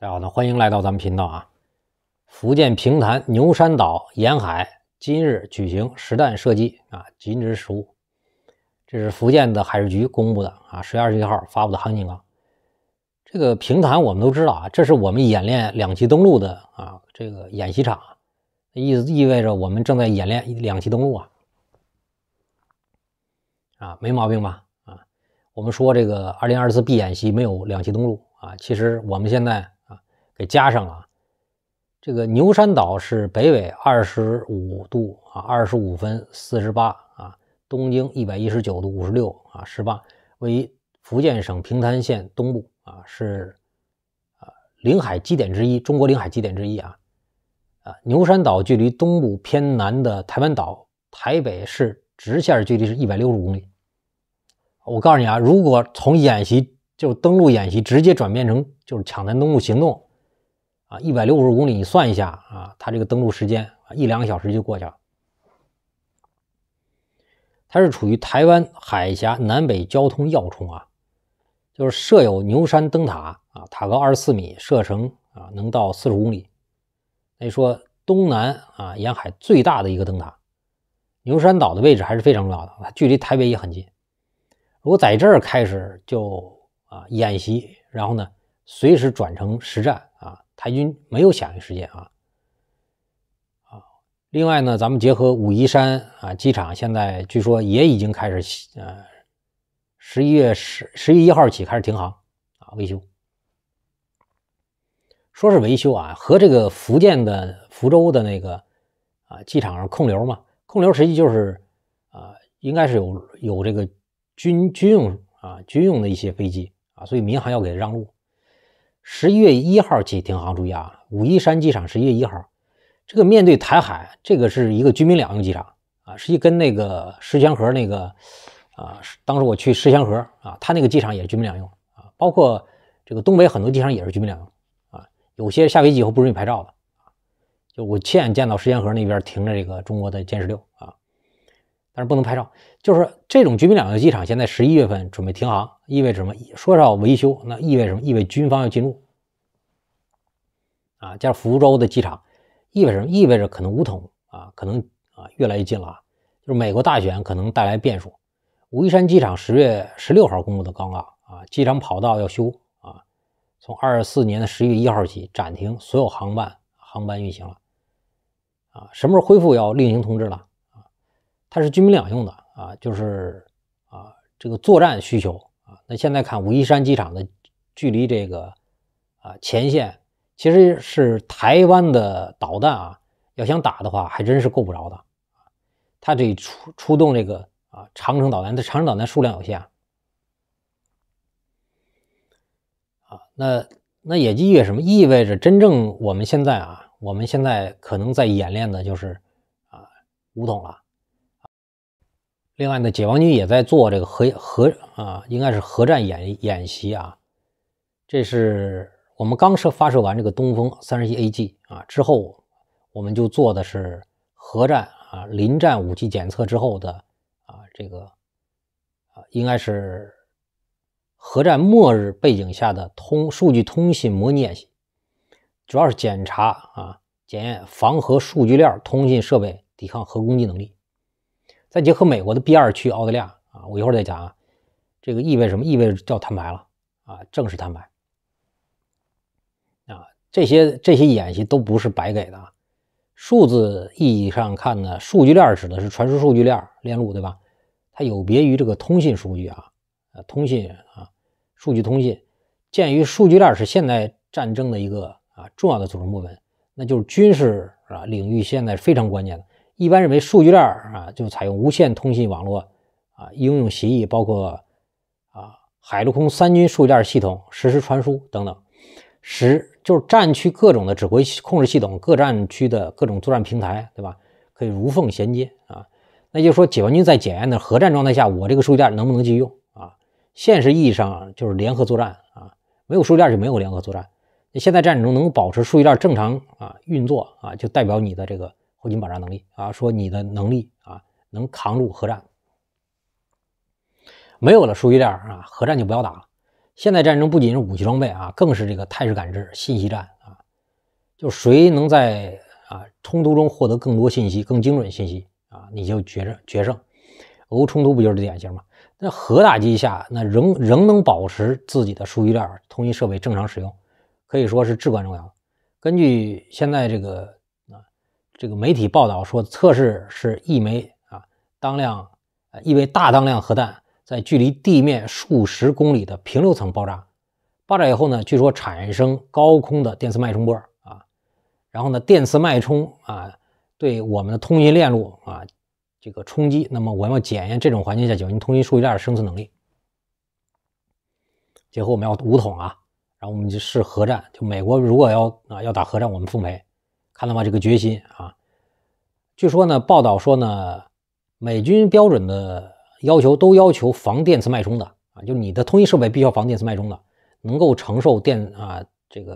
大家好，呢，欢迎来到咱们频道啊！福建平潭牛山岛沿海今日举行实弹射击啊，禁止食物。这是福建的海事局公布的啊，十月二十一号发布的航行纲。这个平潭我们都知道啊，这是我们演练两栖登陆的啊，这个演习场，意意味着我们正在演练两栖登陆啊。啊，没毛病吧？啊，我们说这个二零二四 B 演习没有两栖登陆啊，其实我们现在。给加上了，这个牛山岛是北纬二十五度啊，二十五分四十八啊，东经一百一十九度五十六啊，十八，位于福建省平潭县东部啊，是啊，领海基点之一，中国领海基点之一啊，啊，牛山岛距离东部偏南的台湾岛台北市直线距离是一百六十公里。我告诉你啊，如果从演习就登陆演习直接转变成就是抢滩登陆行动。啊，一百六十五公里，你算一下啊，它这个登陆时间啊，一两个小时就过去了。它是处于台湾海峡南北交通要冲啊，就是设有牛山灯塔啊，塔高二十四米，射程啊能到四十公里，可以说东南啊沿海最大的一个灯塔。牛山岛的位置还是非常重要的，它距离台北也很近。如果在这儿开始就啊演习，然后呢随时转成实战。啊，台军没有响应时间啊！啊，另外呢，咱们结合武夷山啊机场，现在据说也已经开始呃，十一月十十一一号起开始停航啊维修，说是维修啊，和这个福建的福州的那个啊机场上控流嘛，控流实际就是啊，应该是有有这个军军用啊军用的一些飞机啊，所以民航要给让路。十一月一号起停航，注意啊！武夷山机场十一月一号，这个面对台海，这个是一个军民两用机场啊，实际跟那个石泉河那个，啊，当时我去石泉河啊，它那个机场也是军民两用啊，包括这个东北很多机场也是军民两用啊，有些下飞机以后不允许拍照的，就我亲眼见到石泉河那边停着这个中国的歼十六啊。不能拍照，就是这种军民两用机场，现在十一月份准备停航，意味着什么？说是要维修，那意味着什么？意味军方要进入，啊！加福州的机场，意味着什么？意味着可能武统啊，可能啊越来越近了啊！就是美国大选可能带来变数。武夷山机场十月十六号公布的公告啊，机场跑道要修啊，从二四年的十月一号起暂停所有航班航班运行了啊，什么时候恢复要另行通知了。它是军民两用的啊，就是啊，这个作战需求啊。那现在看武夷山机场的距离这个啊前线，其实是台湾的导弹啊，要想打的话还真是够不着的。他这出出动这个啊，长城导弹，这长城导弹数量有限啊。啊，那那也意味着什么？意味着真正我们现在啊，我们现在可能在演练的就是啊，五统了。另外呢，解放军也在做这个核核啊，应该是核战演演习啊。这是我们刚射发射完这个东风三十一 AG 啊之后，我们就做的是核战啊临战武器检测之后的啊这个啊应该是核战末日背景下的通数据通信模拟演习，主要是检查啊检验防核数据链通信设备抵抗核攻击能力。再结合美国的 B 二去澳大利亚啊，我一会儿再讲啊，这个意味什么？意味着叫摊牌了啊，正式摊牌啊，这些这些演习都不是白给的啊。数字意义上看呢，数据链指的是传输数据链链路对吧？它有别于这个通信数据啊，呃，通信啊，数据通信。鉴于数据链是现代战争的一个啊重要的组成部分，那就是军事啊领域现在非常关键的。一般认为，数据链儿啊，就采用无线通信网络啊，应用协议包括啊，海陆空三军数据链系统实时传输等等，十就是战区各种的指挥控制系统、各战区的各种作战平台，对吧？可以无缝衔接啊。那就说，解放军在检验的核战状态下，我这个数据链能不能继续用啊？现实意义上就是联合作战啊，没有数据链就没有联合作战。那现在战争中能保持数据链正常啊运作啊，就代表你的这个。后勤保障能力啊，说你的能力啊能扛住核战，没有了数据链啊，核战就不要打了。现代战争不仅是武器装备啊，更是这个态势感知、信息战啊。就谁能在啊冲突中获得更多信息、更精准信息啊，你就决胜决胜。俄乌冲突不就是典型吗？那核打击下，那仍仍能保持自己的数据链通信设备正常使用，可以说是至关重要。根据现在这个。这个媒体报道说，测试是一枚啊，当量，一枚大当量核弹在距离地面数十公里的平流层爆炸。爆炸以后呢，据说产生高空的电磁脉冲波啊，然后呢，电磁脉冲啊，对我们的通信链路啊，这个冲击。那么我们要检验这种环境下解型通信数据链的生存能力。结合我们要五统啊，然后我们就试核战，就美国如果要啊要打核战，我们奉陪。看到吗？这个决心啊！据说呢，报道说呢，美军标准的要求都要求防电磁脉冲的啊，就是你的通信设备必须要防电磁脉冲的，能够承受电啊这个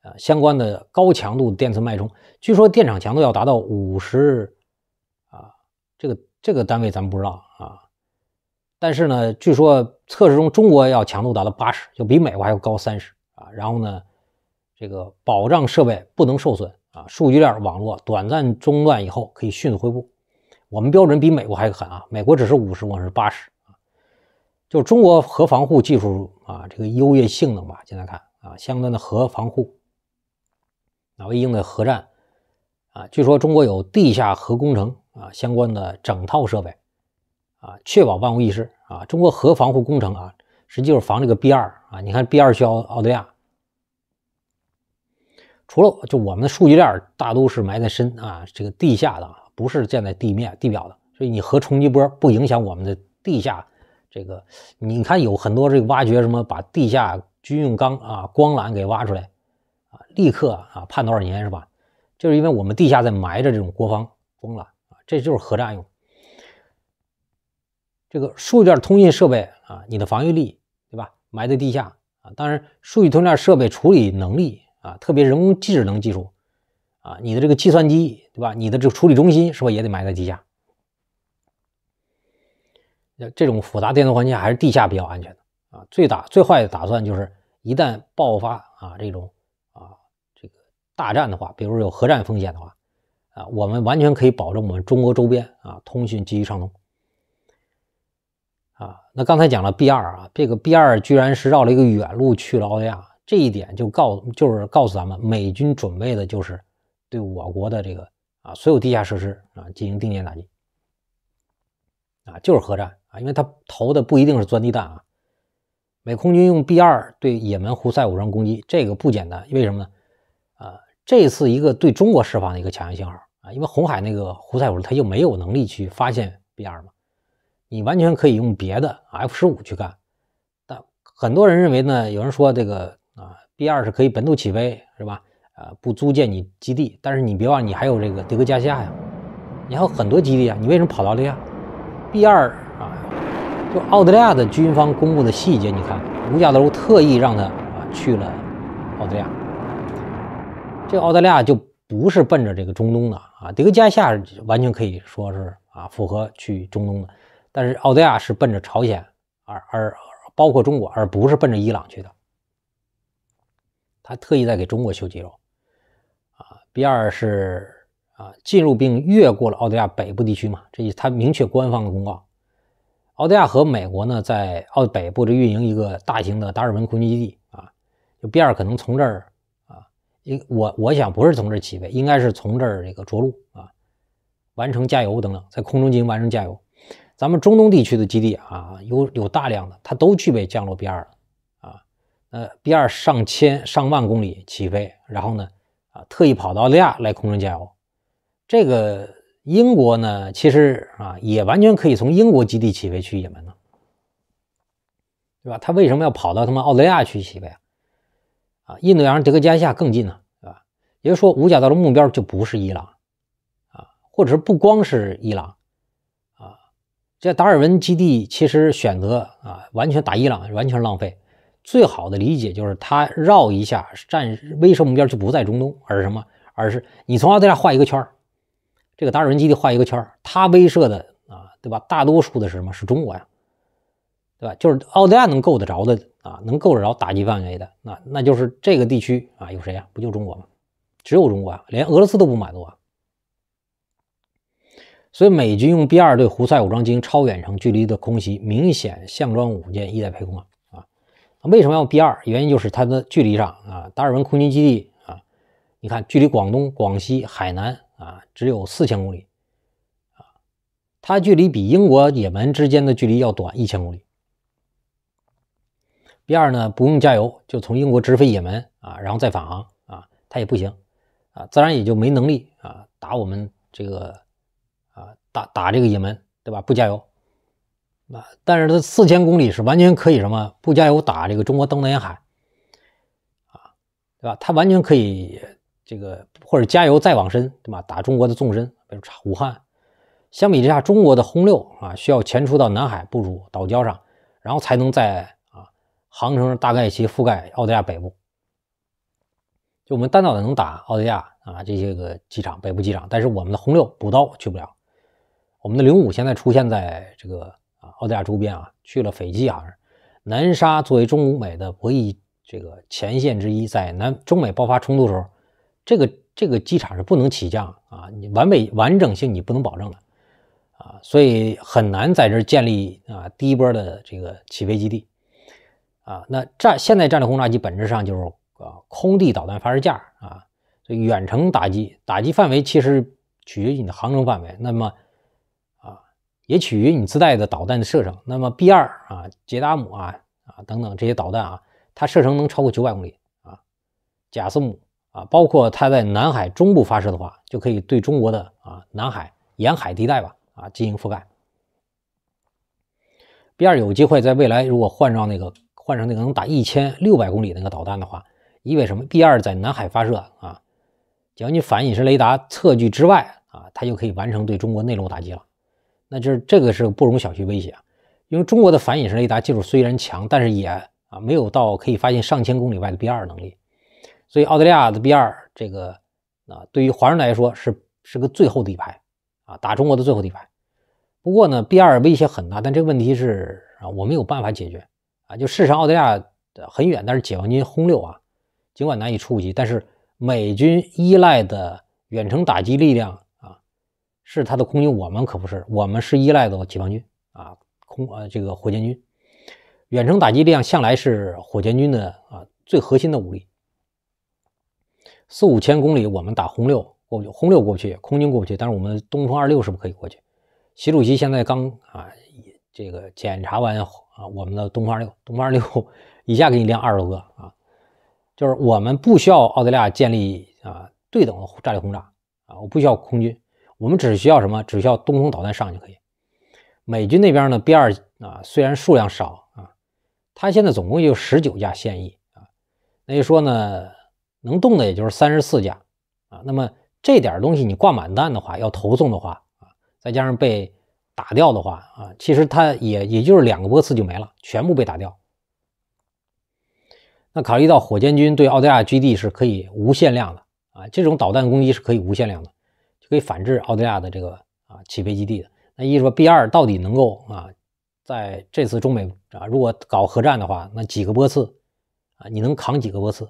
啊相关的高强度电磁脉冲。据说电场强度要达到五十啊，这个这个单位咱们不知道啊。但是呢，据说测试中中国要强度达到八十，就比美国还要高三十啊。然后呢，这个保障设备不能受损。啊，数据链网络短暂中断以后可以迅速恢复。我们标准比美国还狠啊！美国只是五十，我们是八十啊。就中国核防护技术啊，这个优越性能吧，现在看啊，相关的核防护，啊，为应用的核战啊，据说中国有地下核工程啊，相关的整套设备啊，确保万无一失啊。中国核防护工程啊，实际就是防这个 B 二啊。你看 B 二需要澳大利亚。除了就我们的数据链大都是埋在深啊，这个地下的，不是建在地面地表的，所以你核冲击波不影响我们的地下这个。你看有很多这个挖掘什么，把地下军用钢啊光缆给挖出来啊，立刻啊判多少年是吧？就是因为我们地下在埋着这种国防光缆啊，这就是核战用。这个数据链通信设备啊，你的防御力对吧？埋在地下啊，当然数据通信设备处理能力。啊，特别人工智能技术，啊，你的这个计算机，对吧？你的这个处理中心是不是也得埋在地下？那这种复杂电磁环境还是地下比较安全的啊。最打最坏的打算就是一旦爆发啊这种啊这个大战的话，比如有核战风险的话，啊，我们完全可以保证我们中国周边啊通讯继续畅通。啊，那刚才讲了 B 二啊，这个 B 二居然是绕了一个远路去了澳大利亚。这一点就告就是告诉咱们，美军准备的就是对我国的这个啊所有地下设施啊进行定点打击，啊就是核战啊，因为他投的不一定是钻地弹啊。美空军用 B 二对也门胡塞武装攻击，这个不简单，为什么呢？啊，这次一个对中国释放的一个强硬信号啊，因为红海那个胡塞武装他又没有能力去发现 B 二嘛，你完全可以用别的 F 十五去干。但很多人认为呢，有人说这个。B 二是可以本土起飞，是吧？呃，不租借你基地，但是你别忘，你还有这个德克西亚呀，你还有很多基地啊。你为什么跑到澳大利亚？B 二啊，就澳大利亚的军方公布的细节，你看，吴贾德特意让他啊去了澳大利亚。这个澳大利亚就不是奔着这个中东的啊，德克西亚完全可以说是啊符合去中东的，但是澳大利亚是奔着朝鲜而而包括中国，而不是奔着伊朗去的。他特意在给中国修肌肉，啊，B 二是啊进入并越过了澳大利亚北部地区嘛，这他明确官方的公告。澳大利亚和美国呢，在澳北部这运营一个大型的达尔文空军基地啊，就 B 二可能从这儿啊，因我我想不是从这儿起飞，应该是从这儿这个着陆啊，完成加油等等，在空中进行完成加油。咱们中东地区的基地啊，有有大量的，它都具备降落 B 二。呃，B 二上千上万公里起飞，然后呢，啊，特意跑到澳大利亚来空中加油。这个英国呢，其实啊，也完全可以从英国基地起飞去也门呢，对吧？他为什么要跑到他妈奥雷亚去起飞啊？啊，印度洋德克加西亚更近呢，对吧？也就是说，五角大楼目标就不是伊朗啊，或者是不光是伊朗啊。这达尔文基地其实选择啊，完全打伊朗完全浪费。最好的理解就是，它绕一下，战威慑目标就不在中东，而是什么？而是你从澳大利亚画一个圈这个达尔文基地画一个圈它威慑的啊，对吧？大多数的是什么？是中国呀，对吧？就是澳大利亚能够得着的啊，能够得着打击范围的，那那就是这个地区啊，有谁呀？不就中国吗？只有中国，啊，连俄罗斯都不满足啊。所以，美军用 B 二对胡塞武装进行超远程距离的空袭，明显项庄舞剑，意在沛公啊。为什么要 B 二？原因就是它的距离上啊，达尔文空军基地啊，你看距离广东、广西、海南啊，只有四千公里，啊，它距离比英国也门之间的距离要短一千公里。B 二呢不用加油就从英国直飞也门啊，然后再返航啊，它也不行啊，自然也就没能力啊打我们这个啊打打这个也门，对吧？不加油。啊！但是它四千公里是完全可以什么不加油打这个中国东南沿海，啊，对吧？它完全可以这个或者加油再往深，对吧？打中国的纵深，比如武汉。相比之下，中国的轰六啊，需要潜出到南海部署岛礁上，然后才能在啊航程上大概其覆盖澳大利亚北部。就我们单岛的能打澳大利亚啊这些个机场北部机场，但是我们的轰六补刀去不了。我们的零五现在出现在这个。澳大利亚周边啊，去了斐济啊，南沙作为中、美、美的博弈这个前线之一，在南中美爆发冲突时候，这个这个机场是不能起降啊，你完美完整性你不能保证的啊，所以很难在这儿建立啊第一波的这个起飞基地啊。那战现在战略轰炸机本质上就是啊空地导弹发射架啊，所以远程打击打击范围其实取决于你的航程范围，那么。也取于你自带的导弹的射程，那么 B 二啊、杰达姆啊啊等等这些导弹啊，它射程能超过九百公里啊。贾斯姆啊，包括它在南海中部发射的话，就可以对中国的啊南海沿海地带吧啊进行覆盖。B 二有机会在未来，如果换上那个换上那个能打一千六百公里那个导弹的话，意味什么？B 二在南海发射啊，只要你反隐身雷达测距之外啊，它就可以完成对中国内陆打击了。那就是这个是不容小觑威胁，啊。因为中国的反隐身雷达技术虽然强，但是也啊没有到可以发现上千公里外的 B 二能力，所以澳大利亚的 B 二这个啊对于华人来说是是个最后底牌啊，打中国的最后底牌。不过呢，B 二威胁很大，但这个问题是啊我没有办法解决啊。就事实上，澳大利亚很远，但是解放军轰六啊尽管难以触及，但是美军依赖的远程打击力量。是他的空军，我们可不是，我们是依赖的解放军啊，空呃这个火箭军，远程打击力量向来是火箭军的啊最核心的武力，四五千公里我们打轰六过不去，轰六过不去，空军过不去，但是我们东风二六是不是可以过去？习主席现在刚啊这个检查完啊我们的东风二六，东风二六一下给你亮二十多个啊，就是我们不需要澳大利亚建立啊对等的战略轰炸啊，我不需要空军。我们只需要什么？只需要东风导弹上就可以。美军那边呢？B 二啊，虽然数量少啊，它现在总共就十九架现役啊，那就说呢，能动的也就是三十四架啊。那么这点东西你挂满弹的话，要投送的话啊，再加上被打掉的话啊，其实它也也就是两个波次就没了，全部被打掉。那考虑到火箭军对澳大利亚基地是可以无限量的啊，这种导弹攻击是可以无限量的。可以反制澳大利亚的这个啊起飞基地的，那意思说 B 二到底能够啊在这次中美啊如果搞核战的话，那几个波次啊你能扛几个波次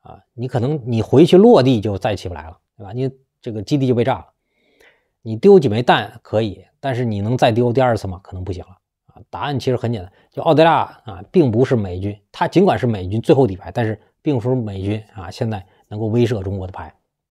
啊？你可能你回去落地就再起不来了，对吧？你这个基地就被炸了，你丢几枚弹可以，但是你能再丢第二次吗？可能不行了啊！答案其实很简单，就澳大利亚啊并不是美军，它尽管是美军最后底牌，但是并不是美军啊现在能够威慑中国的牌。